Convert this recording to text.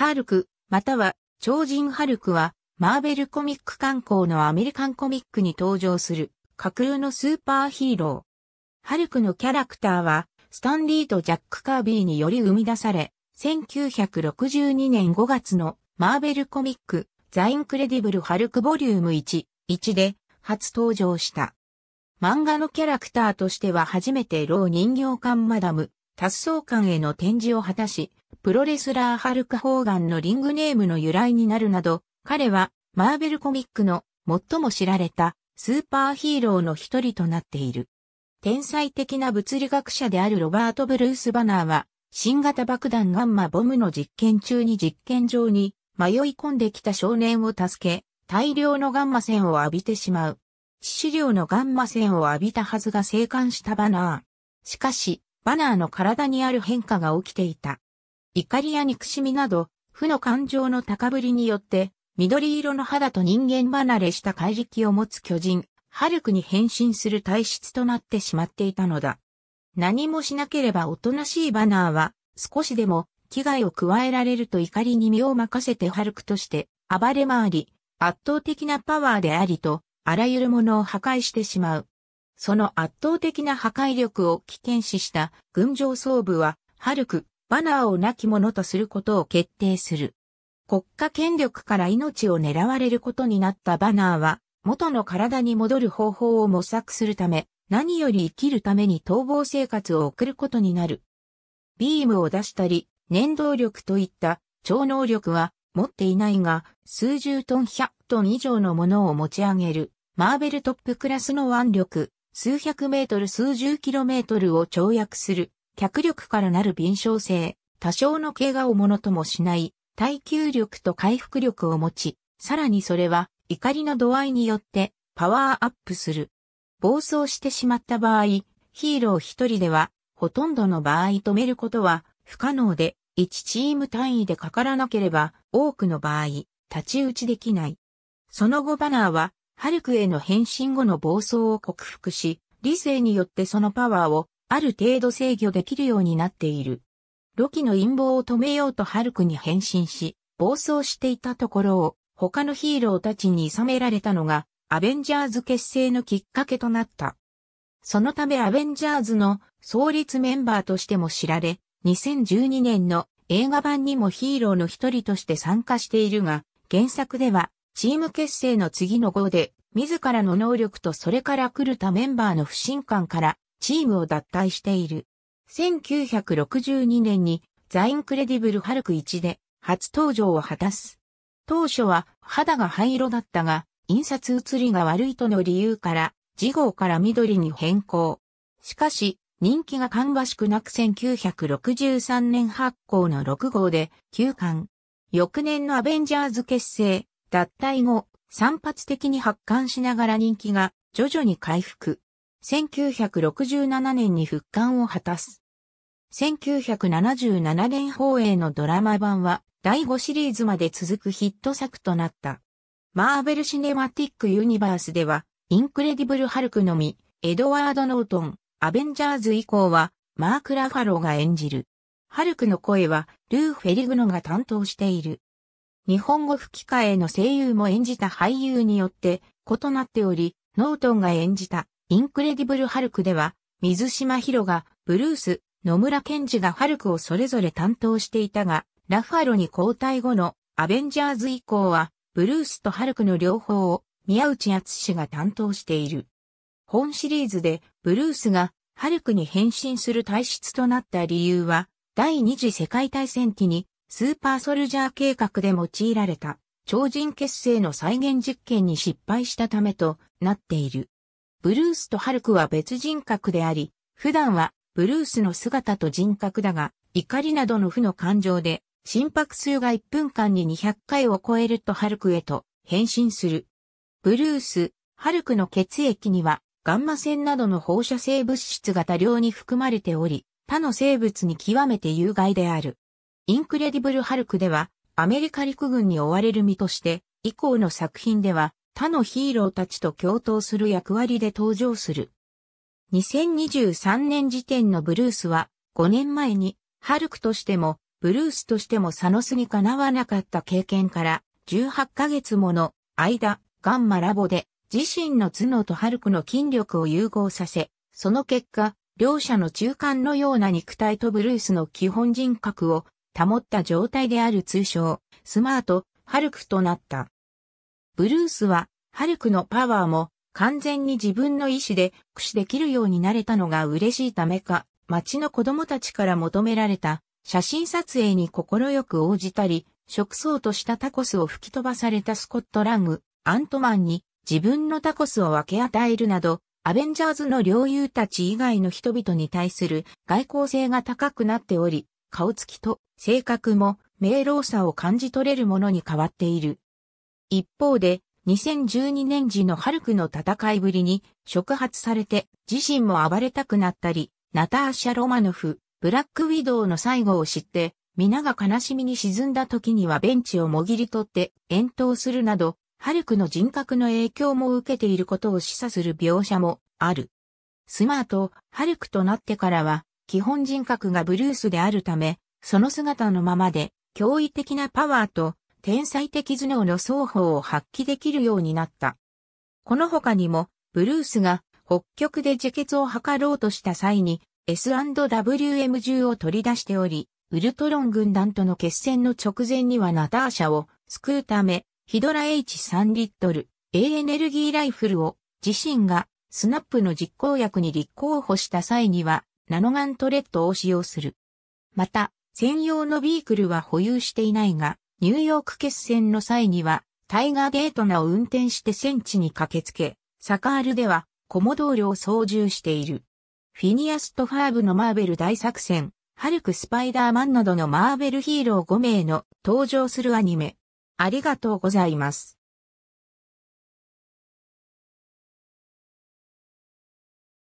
ハルク、または超人ハルクは、マーベルコミック観光のアメリカンコミックに登場する架空のスーパーヒーロー。ハルクのキャラクターは、スタンリーとジャック・カービーにより生み出され、1962年5月のマーベルコミック、ザ・インクレディブル・ハルクボリューム1、1で初登場した。漫画のキャラクターとしては初めて老人形館マダム、達走館への展示を果たし、プロレスラーハルク・ホーガンのリングネームの由来になるなど、彼はマーベルコミックの最も知られたスーパーヒーローの一人となっている。天才的な物理学者であるロバート・ブルース・バナーは、新型爆弾ガンマボムの実験中に実験場に迷い込んできた少年を助け、大量のガンマ線を浴びてしまう。致死量のガンマ線を浴びたはずが生還したバナー。しかし、バナーの体にある変化が起きていた。怒りや憎しみなど、負の感情の高ぶりによって、緑色の肌と人間離れした怪力を持つ巨人、ハルクに変身する体質となってしまっていたのだ。何もしなければおとなしいバナーは、少しでも危害を加えられると怒りに身を任せてハルクとして暴れ回り、圧倒的なパワーでありと、あらゆるものを破壊してしまう。その圧倒的な破壊力を危険視した軍上総部は、ハルク、バナーを亡き者とすることを決定する。国家権力から命を狙われることになったバナーは、元の体に戻る方法を模索するため、何より生きるために逃亡生活を送ることになる。ビームを出したり、念動力といった超能力は持っていないが、数十トン100トン以上のものを持ち上げる、マーベルトップクラスの腕力、数百メートル数十キロメートルを跳躍する、脚力からなる敏捷性、多少の怪我をものともしない、耐久力と回復力を持ち、さらにそれは怒りの度合いによってパワーアップする。暴走してしまった場合、ヒーロー一人では、ほとんどの場合止めることは不可能で、1チーム単位でかからなければ、多くの場合、立ち打ちできない。その後バナーは、ハルクへの変身後の暴走を克服し、理性によってそのパワーをある程度制御できるようになっている。ロキの陰謀を止めようとハルクに変身し、暴走していたところを他のヒーローたちに諌められたのがアベンジャーズ結成のきっかけとなった。そのためアベンジャーズの創立メンバーとしても知られ、2012年の映画版にもヒーローの一人として参加しているが、原作ではチーム結成の次の号で、自らの能力とそれから来るたメンバーの不信感から、チームを脱退している。1962年に、ザインクレディブルハルク1で、初登場を果たす。当初は、肌が灰色だったが、印刷写りが悪いとの理由から、次号から緑に変更。しかし、人気が芳しくなく1963年発行の6号で、休刊。翌年のアベンジャーズ結成、脱退後、散発的に発刊しながら人気が徐々に回復。1967年に復刊を果たす。1977年放映のドラマ版は第5シリーズまで続くヒット作となった。マーベル・シネマティック・ユニバースでは、インクレディブル・ハルクのみ、エドワード・ノートン、アベンジャーズ以降は、マーク・ラファローが演じる。ハルクの声は、ルー・フェリグノが担当している。日本語吹き替えの声優も演じた俳優によって異なっており、ノートンが演じたインクレディブル・ハルクでは、水島ヒロがブルース、野村健二がハルクをそれぞれ担当していたが、ラファロに交代後のアベンジャーズ以降は、ブルースとハルクの両方を宮内厚氏が担当している。本シリーズでブルースがハルクに変身する体質となった理由は、第二次世界大戦期にスーパーソルジャー計画で用いられた超人結成の再現実験に失敗したためとなっている。ブルースとハルクは別人格であり、普段はブルースの姿と人格だが、怒りなどの負の感情で、心拍数が1分間に200回を超えるとハルクへと変身する。ブルース、ハルクの血液には、ガンマ線などの放射性物質が多量に含まれており、他の生物に極めて有害である。インクレディブル・ハルクでは、アメリカ陸軍に追われる身として、以降の作品では、他のヒーローたちと共闘する役割で登場する。2023年時点のブルースは、5年前に、ハルクとしても、ブルースとしてもサノスにかなわなかった経験から、18ヶ月もの間、ガンマラボで、自身の頭脳とハルクの筋力を融合させ、その結果、両者の中間のような肉体とブルースの基本人格を保った状態である通称、スマート、ハルクとなった。ブルースは、ハルクのパワーも、完全に自分の意志で駆使できるようになれたのが嬉しいためか、町の子供たちから求められた写真撮影に快く応じたり、食草としたタコスを吹き飛ばされたスコットラング、アントマンに自分のタコスを分け与えるなど、アベンジャーズの領友たち以外の人々に対する外交性が高くなっており、顔つきと性格も明朗さを感じ取れるものに変わっている。一方で、2012年時のハルクの戦いぶりに触発されて自身も暴れたくなったり、ナターシャ・ロマノフ、ブラック・ウィドウの最後を知って、皆が悲しみに沈んだ時にはベンチをもぎり取って遠投するなど、ハルクの人格の影響も受けていることを示唆する描写もある。スマート、ハルクとなってからは、基本人格がブルースであるため、その姿のままで、驚異的なパワーと天才的頭脳の双方を発揮できるようになった。この他にも、ブルースが北極で自決を図ろうとした際に S&WM 銃を取り出しており、ウルトロン軍団との決戦の直前にはナターシャを救うため、ヒドラ H3 リットル A エネルギーライフルを自身がスナップの実行役に立候補した際にはナノガントレッドを使用する。また、専用のビークルは保有していないが、ニューヨーク決戦の際には、タイガー・デートナを運転して戦地に駆けつけ、サカールでは、コモドールを操縦している。フィニアスとファーブのマーベル大作戦、ハルク・スパイダーマンなどのマーベルヒーロー5名の登場するアニメ。ありがとうございます。